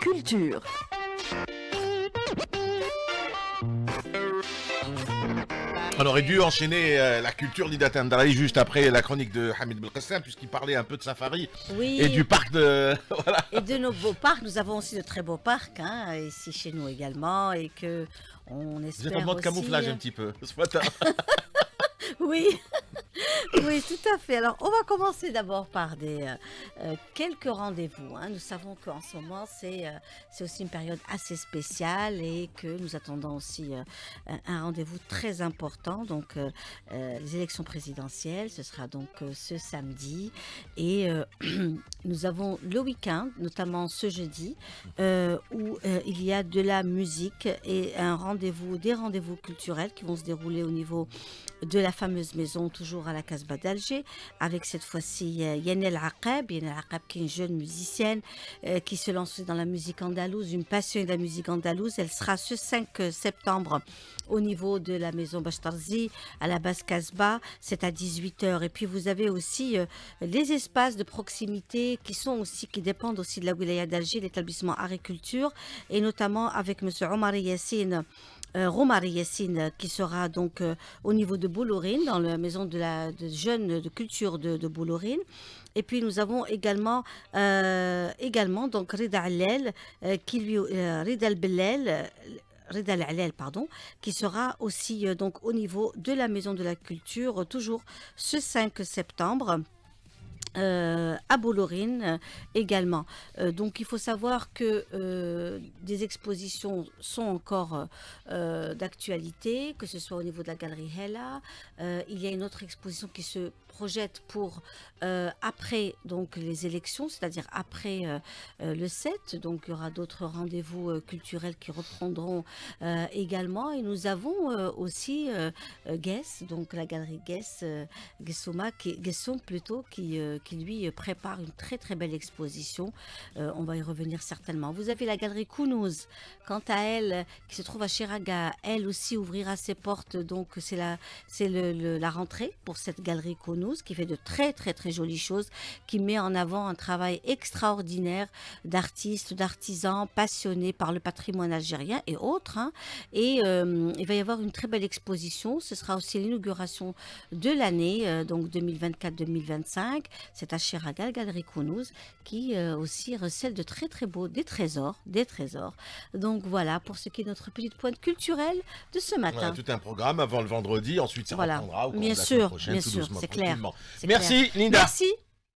Culture. On aurait dû enchaîner euh, la culture d'Idatandaraï juste après la chronique de Hamid Belkacem, puisqu'il parlait un peu de safari et du parc de. Et de nos beaux parcs. Nous avons aussi de très beaux parcs, hein, ici chez nous également, et que on espère. Vous êtes en mode camouflage un euh, petit peu ce matin. oui. oui, tout à fait. Alors, on va commencer d'abord par des euh, euh, quelques rendez-vous. Hein. Nous savons qu'en ce moment, euh, c'est aussi une période assez spéciale et que nous attendons aussi un rendez-vous très important. Donc, les élections présidentielles, ce sera donc ce samedi. Et nous avons le week-end, notamment ce jeudi, où il y a de la musique et un rendez-vous, des rendez-vous culturels qui vont se dérouler au niveau de la fameuse maison, toujours à la Casbah d'Alger avec cette fois-ci euh, Yanel Aqab, Aqab qui est une jeune musicienne euh, qui se lance dans la musique andalouse, une passion de la musique andalouse. Elle sera ce 5 euh, septembre au niveau de la maison bastarzi à la basse Casbah, c'est à 18h. Et puis vous avez aussi les espaces de proximité qui sont aussi, qui dépendent aussi de la wilaya d'Alger, l'établissement agriculture et notamment avec M. Omar Yassine euh, Romar Yassine, euh, qui sera donc euh, au niveau de Boulorine, dans la maison de la de jeune de culture de, Boulorine. Et puis nous avons également, euh, également donc Reda qui pardon, qui sera aussi donc au niveau de la maison de la culture, toujours ce 5 septembre. Euh, à Bollorine euh, également. Euh, donc il faut savoir que des expositions sont encore d'actualité, que ce soit au niveau de la galerie Hella. il y a une autre exposition qui se projette pour après donc les élections, c'est-à-dire après le 7. Donc il y aura d'autres rendez-vous culturels qui reprendront également. Et nous avons aussi Guess, donc la galerie Guess, Guessoma, qui, Guessom plutôt, qui qui lui euh, prépare une très très belle exposition. Euh, on va y revenir certainement. Vous avez la galerie Kounouz, quant à elle, euh, qui se trouve à Chiraga. Elle aussi ouvrira ses portes, donc c'est la, c'est la rentrée pour cette galerie Kounouz qui fait de très très très jolies choses, qui met en avant un travail extraordinaire d'artistes, d'artisans passionnés par le patrimoine algérien et autres. Hein. Et il va y avoir une très belle exposition. Ce sera aussi l'inauguration de l'année, donc 2024-2025. C'est à Chiragal, Galerie Kounouz qui euh, aussi recèle de très très beaux, des trésors, des trésors. Donc voilà pour ce qui est notre petite pointe culturelle de ce matin. On a tout un programme avant le vendredi, ensuite ça voilà. reprendra au bien sûr, prochaine, bien sûr, c'est clair. Merci Linda. Merci.